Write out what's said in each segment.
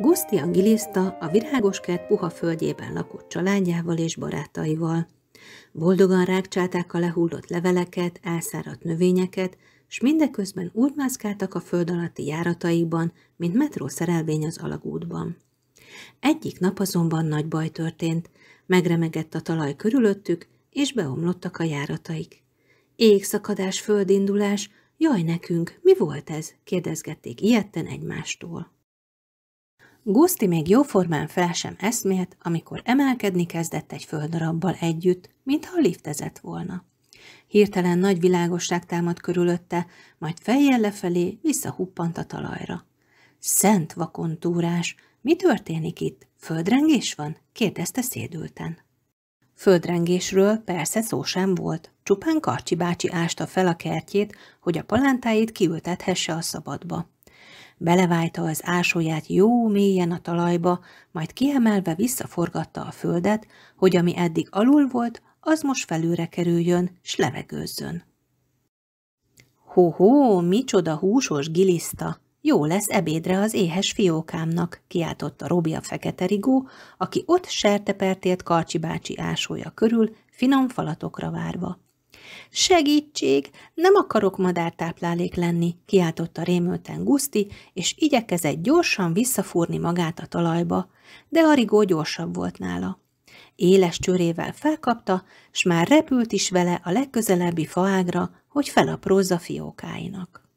Guszti Angilista a kert puha földjében lakott családjával és barátaival. Boldogan rákcsálták a lehullott leveleket, elszáradt növényeket, s mindeközben úgy mászkáltak a föld alatti járataiban, mint metró szerelvény az alagútban. Egyik nap azonban nagy baj történt, megremegett a talaj körülöttük, és beomlottak a járataik. Égszakadás, földindulás, jaj nekünk, mi volt ez? kérdezgették ilyetten egymástól. Guszti még jóformán fel sem eszmélt, amikor emelkedni kezdett egy földarabbal együtt, mintha liftezett volna. Hirtelen nagy világosság támad körülötte, majd fejjel lefelé visszahuppant a talajra. Szent vakontúrás! Mi történik itt? Földrengés van? kérdezte szédülten. Földrengésről persze szó sem volt, csupán Karcsi bácsi ásta fel a kertjét, hogy a palántáit kiültethesse a szabadba belevájta az ásóját jó mélyen a talajba, majd kiemelve visszaforgatta a földet, hogy ami eddig alul volt, az most felőre kerüljön, s levegőzzön. Hó-hó, micsoda húsos giliszta! Jó lesz ebédre az éhes fiókámnak, kiáltotta Robi a fekete rigó, aki ott sertepertélt Karcsi bácsi ásója körül, finom falatokra várva. Segítség! Nem akarok madártáplálék lenni, kiáltotta rémülten Guszti, és igyekezett gyorsan visszafúrni magát a talajba, de Arigó gyorsabb volt nála. Éles csörével felkapta, s már repült is vele a legközelebbi faágra, hogy felaprózza fiókáinak.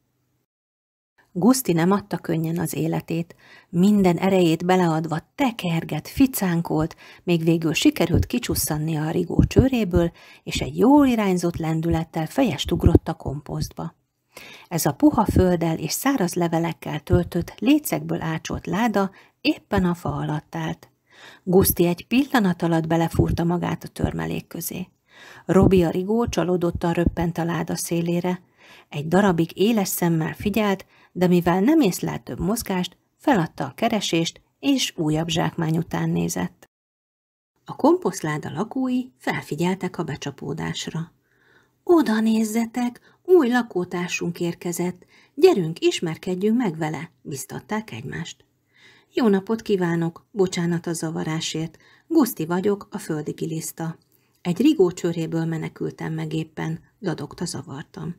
Guszti nem adta könnyen az életét, minden erejét beleadva tekerget, ficánkolt, még végül sikerült kicsusszanni a rigó csőréből, és egy jól irányzott lendülettel fejest ugrott a komposztba. Ez a puha földdel és száraz levelekkel töltött, lécekből ácsolt láda éppen a fa alatt állt. Guszti egy pillanat alatt belefúrta magát a törmelék közé. Robi a rigó csalódottan röppent a láda szélére, egy darabig éles szemmel figyelt, de mivel nem észlelt több mozgást, feladta a keresést, és újabb zsákmány után nézett. A komposztláda lakói felfigyeltek a becsapódásra. Oda nézzetek, új lakótársunk érkezett, gyerünk, ismerkedjünk meg vele, biztatták egymást. Jó napot kívánok, bocsánat a zavarásért, Guszti vagyok, a földi giliszta. Egy rigó csöréből menekültem meg éppen, dadogta zavartam.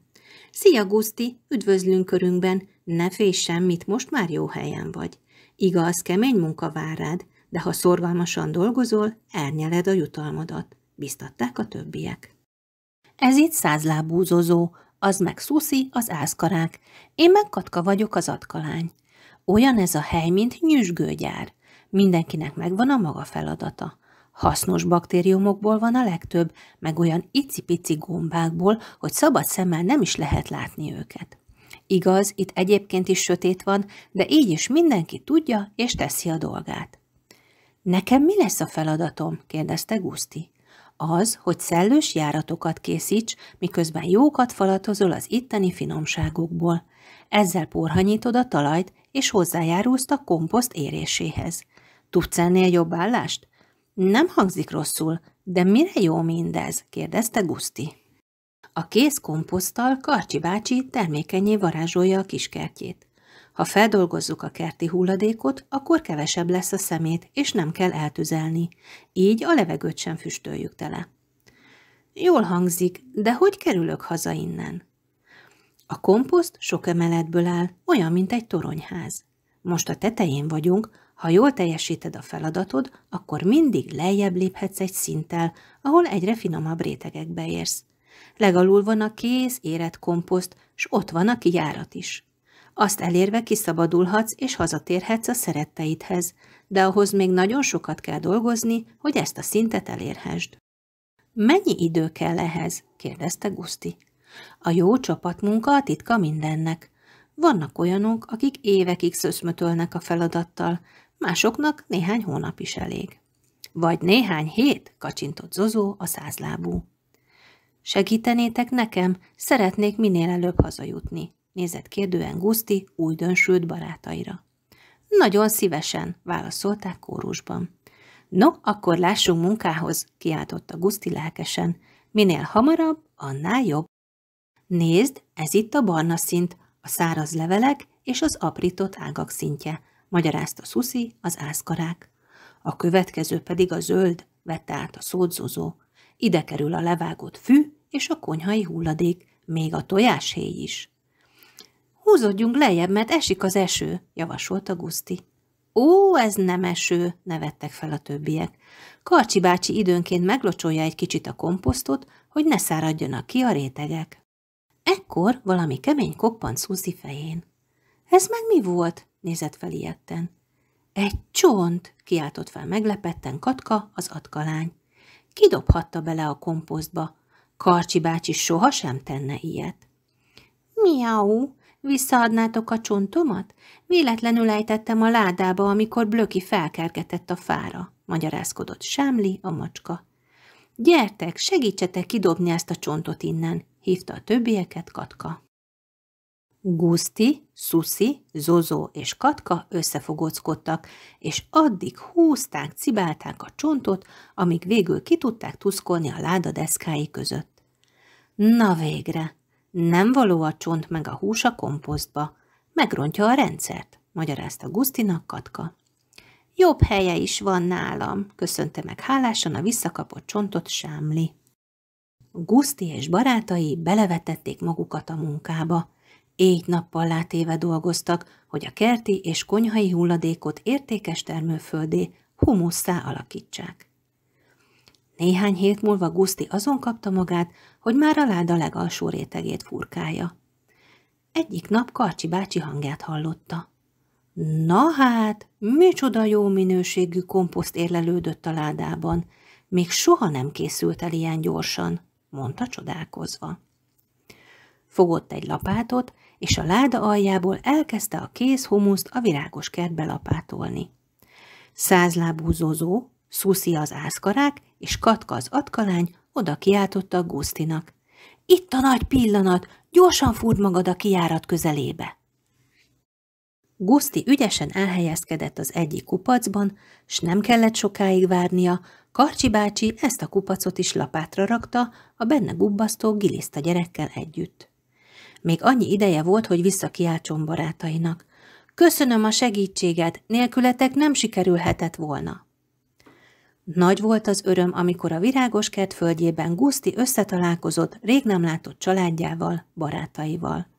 Szia, Guszti, üdvözlünk körünkben, ne félj semmit, most már jó helyen vagy. Igaz, kemény munka vár rád, de ha szorgalmasan dolgozol, elnyeled a jutalmadat, biztatták a többiek. Ez itt százlábúzozó, az meg Szuszi, az ászkarák, én meg Katka vagyok, az atkalány. Olyan ez a hely, mint nyüzsgőgyár. Mindenkinek megvan a maga feladata. Hasznos baktériumokból van a legtöbb, meg olyan icipici gombákból, hogy szabad szemmel nem is lehet látni őket. Igaz, itt egyébként is sötét van, de így is mindenki tudja és teszi a dolgát. Nekem mi lesz a feladatom? kérdezte Guszti. Az, hogy szellős járatokat készíts, miközben jókat falatozol az itteni finomságokból. Ezzel porhanyítod a talajt, és hozzájárulsz a komposzt éréséhez. Tudsz ennél jobb állást? Nem hangzik rosszul, de mire jó mindez? kérdezte Guszti. A kész komposzttal Karcsi bácsi termékenyé varázsolja a kiskertjét. Ha feldolgozzuk a kerti hulladékot, akkor kevesebb lesz a szemét, és nem kell eltüzelni. Így a levegőt sem füstöljük tele. Jól hangzik, de hogy kerülök haza innen? A komposzt sok emeletből áll, olyan, mint egy toronyház. Most a tetején vagyunk, ha jól teljesíted a feladatod, akkor mindig lejjebb léphetsz egy szinttel, ahol egyre finomabb rétegekbe érsz. Legalul van a kész, érett komposzt, s ott van a kijárat is. Azt elérve kiszabadulhatsz és hazatérhetsz a szeretteidhez, de ahhoz még nagyon sokat kell dolgozni, hogy ezt a szintet elérhessd. Mennyi idő kell ehhez? kérdezte Guszti. A jó csapatmunka a titka mindennek. Vannak olyanok, akik évekig szöszmötölnek a feladattal, másoknak néhány hónap is elég. Vagy néhány hét, kacsintott Zozó a százlábú. Segítenétek nekem, szeretnék minél előbb hazajutni, nézett kérdően Guszti dönsült barátaira. Nagyon szívesen, válaszolták kórusban. No, akkor lássunk munkához, kiáltotta Guszti lelkesen. Minél hamarabb, annál jobb. Nézd, ez itt a barna szint, a száraz levelek és az aprított ágak szintje, magyarázta Szuszi az ászkarák. A következő pedig a zöld, vette át a szódzozó. Ide kerül a levágott fű és a konyhai hulladék, még a tojáshéj is. Húzódjunk lejjebb, mert esik az eső, javasolta Guszti. Ó, ez nem eső, nevettek fel a többiek. Karcsi bácsi időnként meglocsolja egy kicsit a komposztot, hogy ne száradjanak ki a rétegek. Ekkor valami kemény koppant Szuzi fején. Ez meg mi volt? nézett fel ilyetten. Egy csont, kiáltott fel meglepetten Katka, az atkalány. Kidobhatta bele a komposztba. Karcsi bácsi sohasem tenne ilyet. Miau, visszaadnátok a csontomat? Véletlenül ejtettem a ládába, amikor Blöki felkergetett a fára, magyarázkodott Sámli, a macska. Gyertek, segítsetek kidobni ezt a csontot innen, hívta a többieket Katka. Guszti, Szuszi, Zozó és Katka összefogóckodtak, és addig húzták, cibálták a csontot, amíg végül ki tudták tuszkolni a láda deszkái között. Na végre! Nem való a csont meg a hús a komposztba, megrontja a rendszert, magyarázta Gusztinak Katka. Jobb helye is van nálam, köszönte meg hálásan a visszakapott csontot Sámli. Guszti és barátai belevetették magukat a munkába. Éjt-nappal látéve dolgoztak, hogy a kerti és konyhai hulladékot értékes termőföldé, humusszá alakítsák. Néhány hét múlva Guszti azon kapta magát, hogy már a láda legalsó rétegét furkálja. Egyik nap Karcsi bácsi hangját hallotta. Na hát, micsoda jó minőségű komposzt érlelődött a ládában. Még soha nem készült el ilyen gyorsan mondta csodálkozva. Fogott egy lapátot, és a láda aljából elkezdte a kéz humuszt a virágos kertbe lapátolni. Százlábú zozó, Szuszi az ászkarák, és Katka az atkalány oda kiáltotta a Gusztinak. Itt a nagy pillanat, gyorsan fúrd magad a kiárat közelébe! Guszti ügyesen elhelyezkedett az egyik kupacban, s nem kellett sokáig várnia, Karcsi bácsi ezt a kupacot is lapátra rakta, a benne gubbasztó giliszta gyerekkel együtt. Még annyi ideje volt, hogy visszakiáltson barátainak. Köszönöm a segítséget, nélkületek nem sikerülhetett volna. Nagy volt az öröm, amikor a virágos kert földjében Guszti összetalálkozott rég nem látott családjával, barátaival.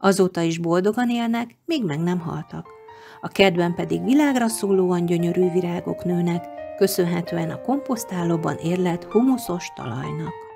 Azóta is boldogan élnek, még meg nem haltak. A kedven pedig világra szólóan gyönyörű virágok nőnek, köszönhetően a komposztálóban érlelt humuszos talajnak.